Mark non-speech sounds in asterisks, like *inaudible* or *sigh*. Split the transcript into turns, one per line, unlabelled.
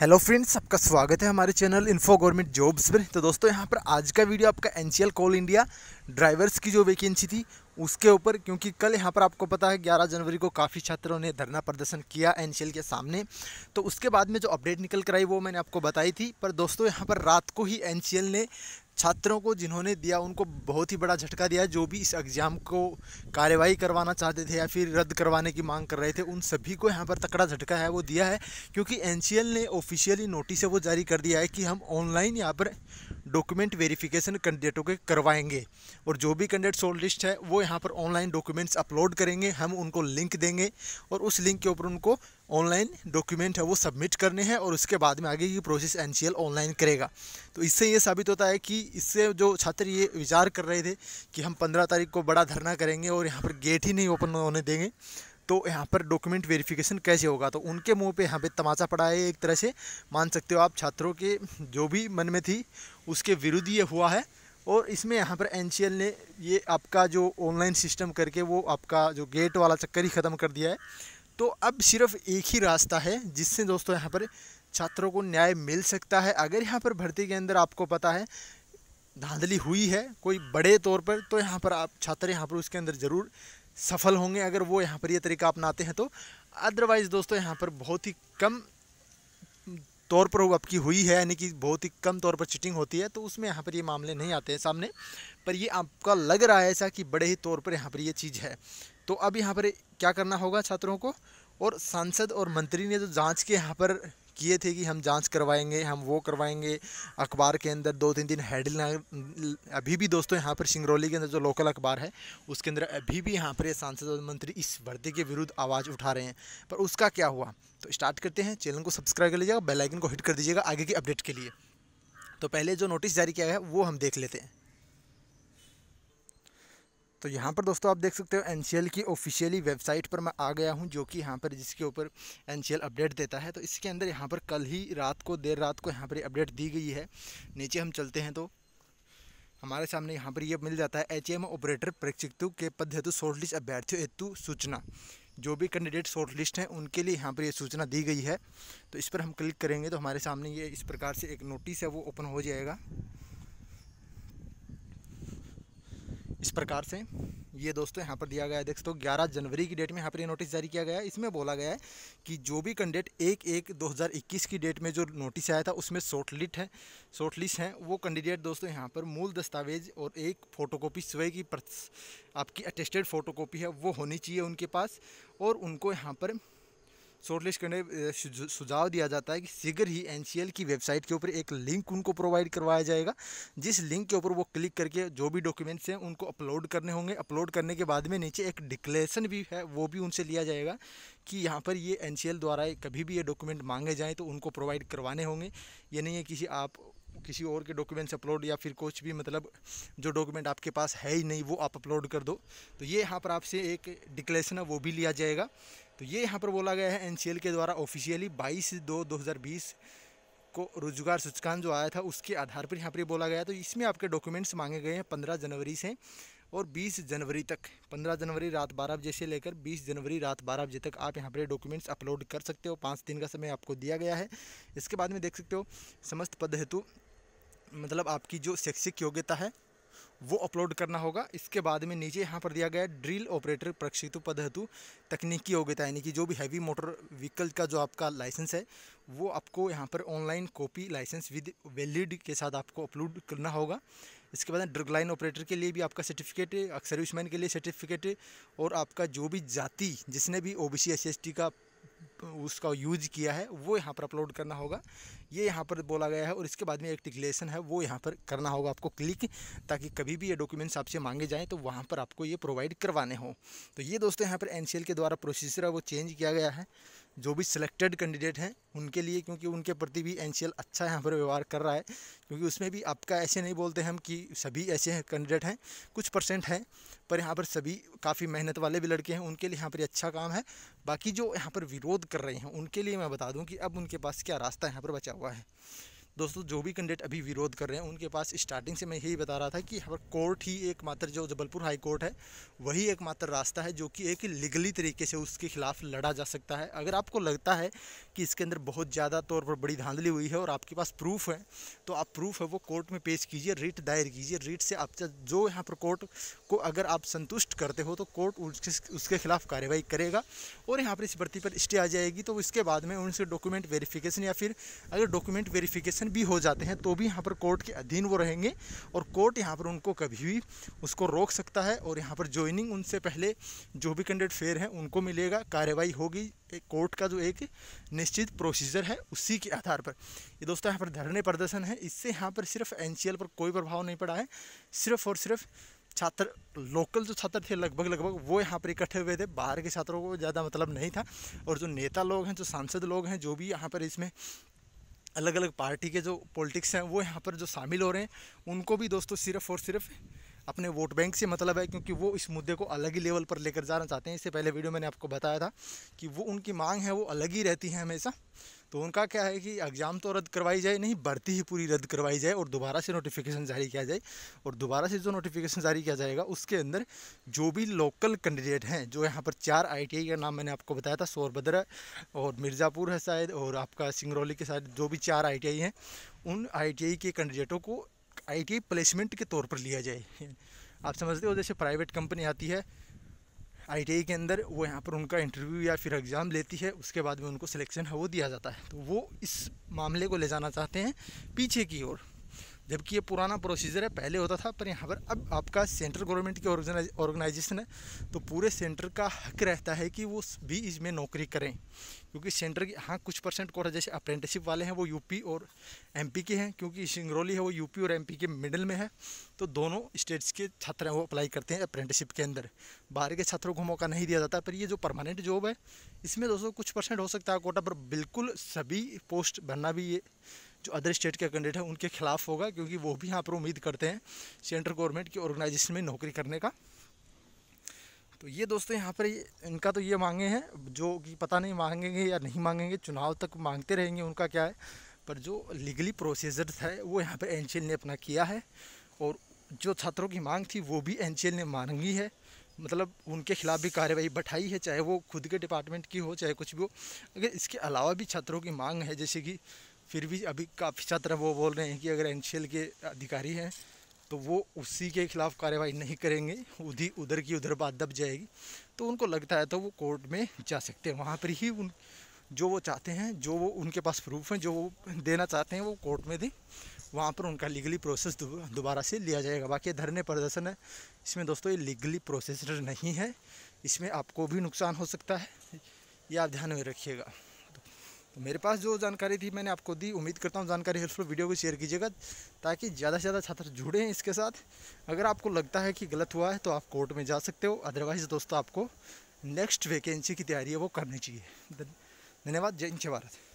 hello friends आपका स्वागत है हमारे चैनल इन्फो गवर्नमेंट जॉब्स पर तो दोस्तों यहाँ पर आज का वीडियो आपका एन कॉल इंडिया ड्राइवर्स की जो वैकेंसी थी उसके ऊपर क्योंकि कल यहाँ पर आपको पता है 11 जनवरी को काफ़ी छात्रों ने धरना प्रदर्शन किया एन के सामने तो उसके बाद में जो अपडेट निकल कर आई वो मैंने आपको बताई थी पर दोस्तों यहाँ पर रात को ही एन ने छात्रों को जिन्होंने दिया उनको बहुत ही बड़ा झटका दिया जो भी इस एग्ज़ाम को कार्यवाही करवाना चाहते थे या फिर रद्द करवाने की मांग कर रहे थे उन सभी को यहाँ पर तकड़ा झटका है वो दिया है क्योंकि एन ने ऑफिशियली नोटिस है वो जारी कर दिया है कि हम ऑनलाइन यहाँ पर डॉक्यूमेंट वेरिफिकेशन कैंडिडेटों के करवाएंगे और जो भी कैंडिडेट शॉर्ट लिस्ट है वो यहाँ पर ऑनलाइन डॉक्यूमेंट्स अपलोड करेंगे हम उनको लिंक देंगे और उस लिंक के ऊपर उनको ऑनलाइन डॉक्यूमेंट है वो सबमिट करने हैं और उसके बाद में आगे की प्रोसेस एन ऑनलाइन करेगा तो इससे ये साबित होता है कि इससे जो छात्र ये विचार कर रहे थे कि हम पंद्रह तारीख को बड़ा धरना करेंगे और यहाँ पर गेट ही नहीं ओपन होने देंगे तो यहाँ पर डॉक्यूमेंट वेरिफिकेशन कैसे होगा तो उनके मुंह पे यहाँ पे तमाचा पड़ा है एक तरह से मान सकते हो आप छात्रों के जो भी मन में थी उसके विरुद्ध ये हुआ है और इसमें यहाँ पर एन ने ये आपका जो ऑनलाइन सिस्टम करके वो आपका जो गेट वाला चक्कर ही ख़त्म कर दिया है तो अब सिर्फ एक ही रास्ता है जिससे दोस्तों यहाँ पर छात्रों को न्याय मिल सकता है अगर यहाँ पर भर्ती के अंदर आपको पता है धांधली हुई है कोई बड़े तौर पर तो यहाँ पर आप छात्र यहाँ पर उसके अंदर ज़रूर सफल होंगे अगर वो यहाँ पर ये यह तरीका अपनाते हैं तो अदरवाइज़ दोस्तों यहाँ पर बहुत ही कम तौर पर आपकी हुई है यानी कि बहुत ही कम तौर पर चिटिंग होती है तो उसमें यहाँ पर ये यह मामले नहीं आते हैं सामने पर ये आपका लग रहा है ऐसा कि बड़े ही तौर पर यहाँ पर ये यह चीज़ है तो अब यहाँ पर क्या करना होगा छात्रों को और सांसद और मंत्री ने जो जांच के यहाँ पर किए थे कि हम जांच करवाएंगे हम वो करवाएंगे अखबार के अंदर दो तीन दिन हेडल अभी भी दोस्तों यहाँ पर सिंगरौली के अंदर जो लोकल अखबार है उसके अंदर अभी भी यहाँ पर सांसद और मंत्री इस वर्दी के विरुद्ध आवाज़ उठा रहे हैं पर उसका क्या हुआ तो स्टार्ट करते हैं चैनल को सब्सक्राइब कर लीजिएगा बेलाइकन को हिट कर दीजिएगा आगे की अपडेट के लिए तो पहले जो नोटिस जारी किया है वो हम देख लेते हैं तो यहाँ पर दोस्तों आप देख सकते हो एन की ऑफिशियली वेबसाइट पर मैं आ गया हूँ जो कि यहाँ पर जिसके ऊपर एन अपडेट देता है तो इसके अंदर यहाँ पर कल ही रात को देर रात को यहाँ पर अपडेट दी गई है नीचे हम चलते हैं तो हमारे सामने यहाँ पर ये यह मिल जाता है एच एम ऑपरेटर परीक्षितु के पद हेतु शॉर्ट लिस्ट अभ्यर्थियों हेतु सूचना जो भी कैंडिडेट शॉर्ट लिस्ट हैं उनके लिए यहाँ पर ये यह सूचना दी गई है तो इस पर हम क्लिक करेंगे तो हमारे सामने ये इस प्रकार से एक नोटिस है वो ओपन हो जाएगा इस प्रकार से ये दोस्तों यहाँ पर दिया गया है देख सकते हो ग्यारह जनवरी की डेट में यहाँ पर ये नोटिस जारी किया गया है इसमें बोला गया है कि जो भी कैंडिडेट एक एक 2021 की डेट में जो नोटिस आया था उसमें शॉर्ट लिस्ट है शॉर्ट लिस्ट हैं वो कैंडिडेट दोस्तों यहाँ पर मूल दस्तावेज और एक फ़ोटोकॉपी स्वयं की आपकी अटेस्टेड फ़ोटोकॉपी है वो होनी चाहिए उनके पास और उनको यहाँ पर शॉर्टलिस्ट करने सुझाव दिया जाता है कि शीघ्र ही एन की वेबसाइट के ऊपर एक लिंक उनको प्रोवाइड करवाया जाएगा जिस लिंक के ऊपर वो क्लिक करके जो भी डॉक्यूमेंट्स हैं उनको अपलोड करने होंगे अपलोड करने के बाद में नीचे एक डिक्लेरेशन भी है वो भी उनसे लिया जाएगा कि यहाँ पर ये एन द्वारा कभी भी ये डॉक्यूमेंट मांगे जाएँ तो उनको प्रोवाइड करवाने होंगे ये नहीं है किसी आप किसी और के डॉक्यूमेंट्स अपलोड या फिर कुछ भी मतलब जो डॉक्यूमेंट आपके पास है ही नहीं वो आप अपलोड कर दो तो ये यहाँ पर आपसे एक डिक्लेरेशन है वो भी लिया जाएगा तो ये यहाँ पर बोला गया है एन के द्वारा ऑफिशियली बाईस दो दो को रोजगार सूचकांक जो आया था उसके आधार पर यहाँ पर बोला गया तो इसमें आपके डॉक्यूमेंट्स मांगे गए हैं पंद्रह जनवरी से और 20 जनवरी तक 15 जनवरी रात 12 बजे से लेकर 20 जनवरी रात 12 बजे तक आप यहाँ पर डॉक्यूमेंट्स अपलोड कर सकते हो पाँच दिन का समय आपको दिया गया है इसके बाद में देख सकते हो समस्त पद हेतु मतलब आपकी जो शैक्षिक योग्यता है वो अपलोड करना होगा इसके बाद में नीचे यहाँ पर दिया गया ड्रिल ऑपरेटर प्रक्षितु पद हेतु तकनीकी योग्यता यानी कि जो भी हैवी मोटर व्हीकल का जो आपका लाइसेंस है वो आपको यहाँ पर online copy license with valid के साथ आपको अपलोड करना होगा इसके बाद ड्रग लाइन ऑपरेटर के लिए भी आपका सर्टिफिकेट सर्विसमैन के लिए सर्टिफिकेट और आपका जो भी जाति जिसने भी O B C S T का उसका यूज किया है वो यहाँ पर अपलोड करना होगा ये यहाँ पर बोला गया है और इसके बाद में एक डिक्लेरेशन है वो यहाँ पर करना होगा आपको क्लिक ताकि कभी भी ये डॉक्यूमेंट्स आपसे मांगे जाएँ तो वहाँ पर आपको ये प्रोवाइड करवाने हों तो ये दोस्तों यहाँ पर एन के द्वारा प्रोसीजर है वो चेंज किया गया है जो भी सिलेक्टेड कैंडिडेट हैं उनके लिए क्योंकि उनके प्रति भी एन अच्छा यहाँ पर व्यवहार कर रहा है क्योंकि उसमें भी आपका ऐसे नहीं बोलते हम कि सभी ऐसे कैंडिडेट हैं कुछ परसेंट हैं पर यहाँ पर सभी काफ़ी मेहनत वाले भी लड़के हैं उनके लिए यहाँ पर अच्छा काम है बाकी जो यहाँ पर विरोध कर रहे हैं उनके लिए मैं बता दूँ कि अब उनके पास क्या रास्ता यहाँ पर बचा हुआ है दोस्तों जो भी कैंडिडेट अभी विरोध कर रहे हैं उनके पास स्टार्टिंग से मैं यही बता रहा था कि कोर्ट ही एकमात्र जो जबलपुर हाई कोर्ट है वही एकमात्र रास्ता है जो कि एक लीगली तरीके से उसके खिलाफ लड़ा जा सकता है अगर आपको लगता है कि इसके अंदर बहुत ज़्यादा तौर पर बड़ी धांधली हुई है और आपके पास प्रूफ है तो आप प्रूफ है वो कोर्ट में पेश कीजिए रिट दायर कीजिए रिट से आप जो यहाँ पर कोर्ट को अगर आप संतुष्ट करते हो तो कोर्ट उसके खिलाफ कार्रवाई करेगा और यहाँ पर इस भर्ती पर स्टे आ जाएगी तो इसके बाद में उनसे डॉक्यूमेंट वेरीफिकेशन या फिर अगर डॉक्यूमेंट वेरीफिकेशन सेक्शन भी हो जाते हैं तो भी यहाँ पर कोर्ट के अधीन वो रहेंगे और कोर्ट यहाँ पर उनको कभी भी उसको रोक सकता है और यहाँ पर ज्वाइनिंग उनसे पहले जो भी कैंडिडेट फेयर हैं उनको मिलेगा कार्रवाई होगी कोर्ट का जो एक निश्चित प्रोसीजर है उसी के आधार पर ये दोस्तों यहाँ पर धरने प्रदर्शन है इससे यहाँ पर सिर्फ एन पर कोई प्रभाव नहीं पड़ा है सिर्फ और सिर्फ छात्र लोकल जो छात्र थे लगभग लगभग वो यहाँ पर इकट्ठे हुए थे बाहर के छात्रों को ज़्यादा मतलब नहीं था और जो नेता लोग हैं जो सांसद लोग हैं जो भी यहाँ पर इसमें अलग अलग पार्टी के जो पॉलिटिक्स हैं वो यहाँ पर जो शामिल हो रहे हैं उनको भी दोस्तों सिर्फ और सिर्फ अपने वोट बैंक से मतलब है क्योंकि वो इस मुद्दे को अलग ही लेवल पर लेकर जाना चाहते हैं इससे पहले वीडियो मैंने आपको बताया था कि वो उनकी मांग है वो अलग ही रहती है हमेशा तो उनका क्या है कि एग्ज़ाम तो रद्द करवाई जाए नहीं भर्ती ही पूरी रद्द करवाई जाए और दोबारा से नोटिफिकेशन जारी किया जाए और दोबारा से जो नोटिफिकेशन जारी किया जाएगा उसके अंदर जो भी लोकल कैंडिडेट हैं जो यहाँ पर चार आईटीआई का नाम मैंने आपको बताया था सोरभद्र और मिर्ज़ापुर है शायद और आपका सिंगरौली के साथ जो भी चार आई हैं उन आई के कैंडिडेटों को आई प्लेसमेंट के तौर पर लिया जाए *laughs* आप समझते हो जैसे प्राइवेट कंपनी आती है आई के अंदर वो यहाँ पर उनका इंटरव्यू या फिर एग्ज़ाम लेती है उसके बाद में उनको सिलेक्शन है वो दिया जाता है तो वो इस मामले को ले जाना चाहते हैं पीछे की ओर जबकि ये पुराना प्रोसीजर है पहले होता था पर यहाँ पर अब आपका सेंट्रल गवर्नमेंट की ऑर्गेनाइजेशन है तो पूरे सेंटर का हक रहता है कि वो भी इसमें नौकरी करें क्योंकि सेंटर की हाँ कुछ परसेंट कोटा जैसे अप्रेंटिसिप वाले हैं वो यूपी और एमपी के हैं क्योंकि सिंगरौली है वो यूपी और एमपी के मिडल में है तो दोनों स्टेट्स के छात्र हैं वो अप्लाई करते हैं अप्रेंटिसिप के अंदर बाहर के छात्रों को मौका नहीं दिया जाता पर ये जो परमानेंट जॉब है इसमें दोस्तों कुछ परसेंट हो सकता है कोटा पर बिल्कुल सभी पोस्ट भरना भी ये जो अदर स्टेट के कैंडिडेट हैं उनके खिलाफ होगा क्योंकि वो भी यहाँ पर उम्मीद करते हैं सेंट्रल गवर्नमेंट की ऑर्गेनाइजेशन में नौकरी करने का तो ये दोस्तों यहाँ पर इनका तो ये मांगे हैं जो कि पता नहीं मांगेंगे या नहीं मांगेंगे चुनाव तक मांगते रहेंगे उनका क्या है पर जो लीगली प्रोसीजर है वो यहाँ पर एन ने अपना किया है और जो छात्रों की मांग थी वो भी एन ने मांगी है मतलब उनके खिलाफ भी कार्रवाई बैठाई है चाहे वो खुद के डिपार्टमेंट की हो चाहे कुछ भी हो अगर इसके अलावा भी छात्रों की मांग है जैसे कि फिर भी अभी काफ़ी छात्र वो बोल रहे हैं कि अगर एन के अधिकारी हैं तो वो उसी के खिलाफ कार्रवाई नहीं करेंगे उधी उधर की उधर बात दब जाएगी तो उनको लगता है तो वो कोर्ट में जा सकते हैं वहाँ पर ही उन जो वो चाहते हैं जो वो उनके पास प्रूफ हैं जो वो देना चाहते हैं वो कोर्ट में दें वहाँ पर उनका लीगली प्रोसेस दोबारा से लिया जाएगा बाकी धरने प्रदर्शन है इसमें दोस्तों ये लीगली प्रोसेस नहीं है इसमें आपको भी नुकसान हो सकता है ये आप ध्यान में रखिएगा तो मेरे पास जो जानकारी थी मैंने आपको दी उम्मीद करता हूँ जानकारी हेल्पफुल वीडियो को शेयर कीजिएगा ताकि ज़्यादा से ज़्यादा छात्र जुड़े इसके साथ अगर आपको लगता है कि गलत हुआ है तो आप कोर्ट में जा सकते हो अदरवाइज़ दोस्तों आपको नेक्स्ट वैकेंसी की तैयारी है वो करनी चाहिए धन्यवाद जय हिंद भारत